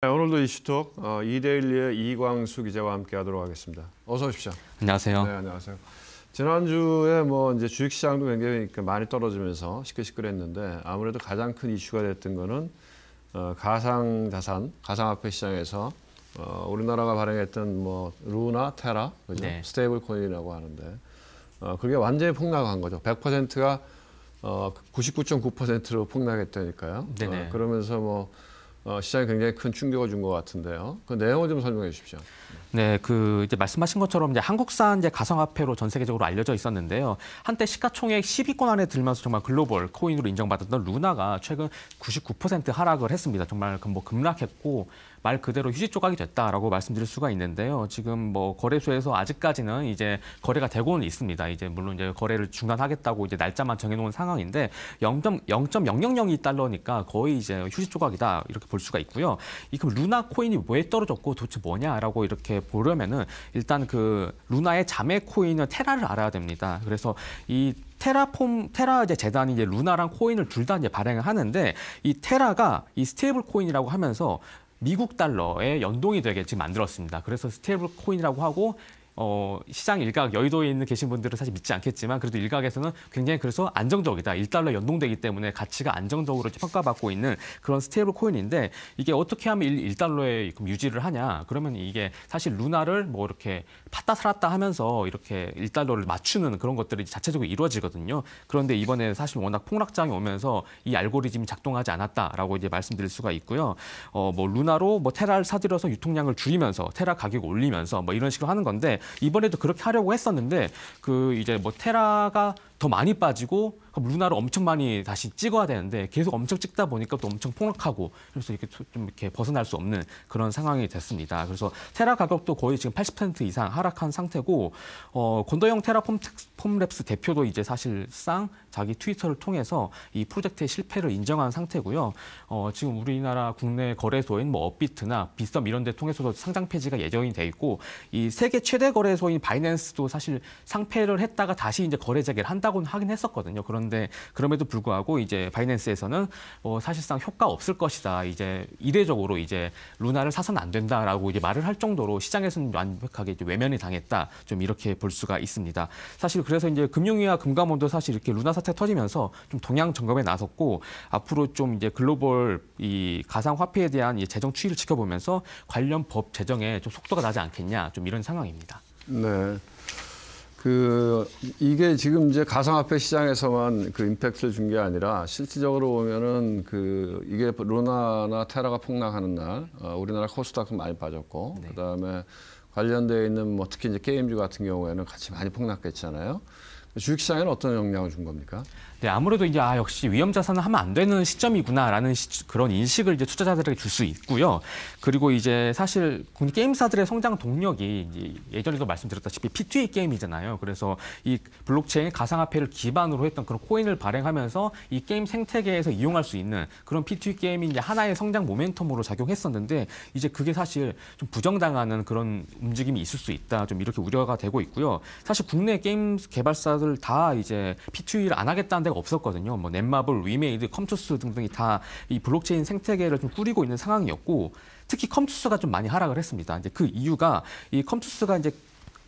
네, 오늘도 이슈톡 어, 이데일리의 이광수 기자와 함께하도록 하겠습니다. 어서 오십시오. 안녕하세요. 네, 안녕하세요. 지난주에 뭐 이제 주식시장도 굉장히 많이 떨어지면서 시끌시끌했는데 아무래도 가장 큰 이슈가 됐던 거는 어, 가상자산, 가상화폐 시장에서 어, 우리나라가 발행했던 뭐 루나, 테라, 그죠? 네. 스테이블 코인이라고 하는데 어, 그게 완전히 폭락한 거죠. 100%가 어, 99.9%로 그 폭락했다니까요. 어, 그러면서 뭐 어, 시장에 굉장히 큰 충격을 준 것 같은데요. 그 내용을 좀 설명해 주십시오. 네, 그 이제 말씀하신 것처럼 이제 한국산 이제 가상화폐로 전 세계적으로 알려져 있었는데요. 한때 시가총액 10위권 안에 들면서 정말 글로벌 코인으로 인정받았던 루나가 최근 99% 하락을 했습니다. 정말 그 뭐 급락했고 말 그대로 휴지 조각이 됐다라고 말씀드릴 수가 있는데요. 지금 뭐 거래소에서 아직까지는 이제 거래가 되고는 있습니다. 이제 물론 이제 거래를 중단하겠다고 이제 날짜만 정해놓은 상황인데 0.0.0002달러니까 거의 이제 휴지 조각이다 이렇게 볼 수가 있고요. 이 그럼 루나 코인이 왜 떨어졌고 도대체 뭐냐라고 이렇게 보려면은 일단 그 루나의 자매 코인은 테라를 알아야 됩니다. 그래서 이 테라폼 테라 이제 재단이 이제 루나랑 코인을 둘 다 이제 발행을 하는데 이 테라가 이 스테이블 코인이라고 하면서 미국 달러에 연동이 되게 지금 만들었습니다. 그래서 스테이블 코인이라고 하고 어, 시장 일각 여의도에 있는 계신 분들은 사실 믿지 않겠지만 그래도 일각에서는 굉장히 그래서 안정적이다. 1달러 연동되기 때문에 가치가 안정적으로 평가받고 있는 그런 스테이블 코인인데 이게 어떻게 하면 1, 1달러에 그럼 유지를 하냐. 그러면 이게 사실 루나를 뭐 이렇게 팠다 살았다 하면서 이렇게 1달러를 맞추는 그런 것들이 자체적으로 이루어지거든요. 그런데 이번에 사실 워낙 폭락장이 오면서 이 알고리즘이 작동하지 않았다라고 이제 말씀드릴 수가 있고요. 어, 뭐 루나로 뭐 테라를 사들여서 유통량을 줄이면서 테라 가격 을 올리면서 뭐 이런 식으로 하는 건데 이번에도 그렇게 하려고 했었는데 그 이제 뭐 테라가 더 많이 빠지고 루나를 엄청 많이 다시 찍어야 되는데 계속 엄청 찍다 보니까 또 엄청 폭락하고 그래서 이렇게 좀 이렇게 벗어날 수 없는 그런 상황이 됐습니다. 그래서 테라 가격도 거의 지금 80% 이상 하락한 상태고 어, 권도영 테라폼 랩스 대표도 이제 사실상 자기 트위터를 통해서 이 프로젝트의 실패를 인정한 상태고요. 어, 지금 우리나라 국내 거래소인 뭐 업비트나 비썸 이런 데 통해서도 상장 폐지가 예정이 돼 있고 이 세계 최대 거래소인 바이낸스도 사실 상폐를 했다가 다시 이제 거래 재개를 한다 한다고 하긴 했었거든요. 그런데 그럼에도 불구하고 이제 바이낸스에서는 뭐 사실상 효과 없을 것이다. 이제 이례적으로 이제 루나를 사선 안 된다라고 이제 말을 할 정도로 시장에서는 완벽하게 외면이 당했다. 좀 이렇게 볼 수가 있습니다. 사실 그래서 이제 금융위와 금감원도 사실 이렇게 루나 사태 터지면서 좀 동향 점검에 나섰고 앞으로 좀 이제 글로벌 이 가상 화폐에 대한 재정 추이를 지켜보면서 관련 법 제정에 좀 속도가 나지 않겠냐. 좀 이런 상황입니다. 네. 그 이게 지금 이제 가상화폐 시장에서만 그 임팩트를 준 게 아니라 실질적으로 보면은 그 이게 루나나 테라가 폭락하는 날 어, 우리나라 코스닥도 많이 빠졌고 네. 그다음에 관련되어 있는 뭐 특히 이제 게임주 같은 경우에는 같이 많이 폭락했잖아요. 주식시장에는 어떤 영향을 준 겁니까? 네, 아무래도 이제 아 역시 위험 자산은 하면 안 되는 시점이구나라는 시, 그런 인식을 이제 투자자들에게 줄 수 있고요. 그리고 이제 사실 국 게임사들의 성장 동력이 이제 예전에도 말씀드렸다시피 P2E 게임이잖아요. 그래서 이 블록체인 가상화폐를 기반으로 했던 그런 코인을 발행하면서 이 게임 생태계에서 이용할 수 있는 그런 P2E 게임이 이제 하나의 성장 모멘텀으로 작용했었는데 이제 그게 사실 좀 부정당하는 그런 움직임이 있을 수 있다. 좀 이렇게 우려가 되고 있고요. 사실 국내 게임 개발사 전략을 다 이제 P2E를 안 하겠다는 데가 없었거든요. 뭐 넷마블, 위메이드, 컴투스 등등이 다 이 블록체인 생태계를 좀 꾸리고 있는 상황이었고 특히 컴투스가 좀 많이 하락을 했습니다. 이제 그 이유가 이 컴투스가 이제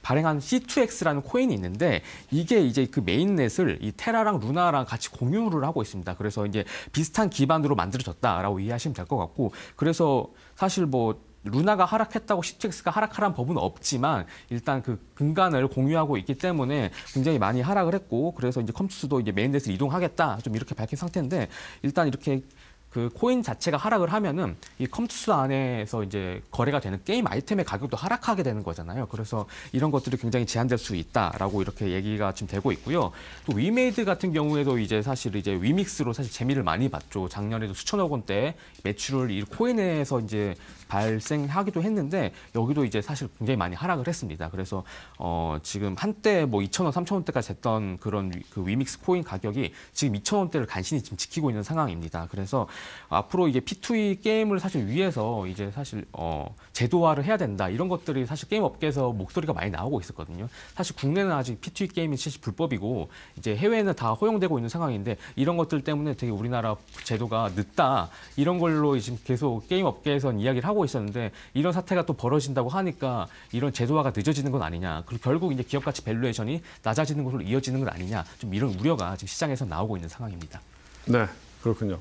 발행한 C2X라는 코인이 있는데 이게 이제 그 메인넷을 이 테라랑 루나랑 같이 공유를 하고 있습니다. 그래서 이제 비슷한 기반으로 만들어졌다라고 이해하시면 될 것 같고 그래서 사실 뭐 루나가 하락했다고 시트엑스가 하락하란 법은 없지만 일단 그 근간을 공유하고 있기 때문에 굉장히 많이 하락을 했고 그래서 이제 컴투스도 이제 메인넷을 이동하겠다 좀 이렇게 밝힌 상태인데 일단 이렇게 그 코인 자체가 하락을 하면은 이 컴투스 안에서 이제 거래가 되는 게임 아이템의 가격도 하락하게 되는 거잖아요. 그래서 이런 것들이 굉장히 제한될 수 있다라고 이렇게 얘기가 지금 되고 있고요. 또 위메이드 같은 경우에도 이제 사실 이제 위믹스로 사실 재미를 많이 봤죠. 작년에도 수천억 원대 매출을 이 코인에서 이제 발생하기도 했는데 여기도 이제 사실 굉장히 많이 하락을 했습니다. 그래서 어 지금 한때 뭐2천원3천원대까지 됐던 그런 그 위믹스 코인 가격이 지금 2천원대를 간신히 지금 지키고 있는 상황입니다. 그래서 앞으로 이게 P2E 게임을 사실 사실 위에서 이제 사실 어, 제도화를 해야 된다 이런 것들이 사실 게임 업계에서 목소리가 많이 나오고 있었거든요. 사실 국내는 아직 P2E 게임이 실시 불법이고 이제 해외는다 허용되고 있는 상황인데 이런 것들 때문에 되게 우리나라 제도가 늦다 이런 걸로 지금 계속 게임 업계에선 이야기를 하고 있었는데 이런 사태가 또 벌어진다고 하니까 이런 제도화가 늦어지는 건 아니냐 그리고 결국 이제 기업 가치 밸류에이션이 낮아지는 것으로 이어지는 건 아니냐 좀 이런 우려가 지금 시장에서 나오고 있는 상황입니다. 네, 그렇군요.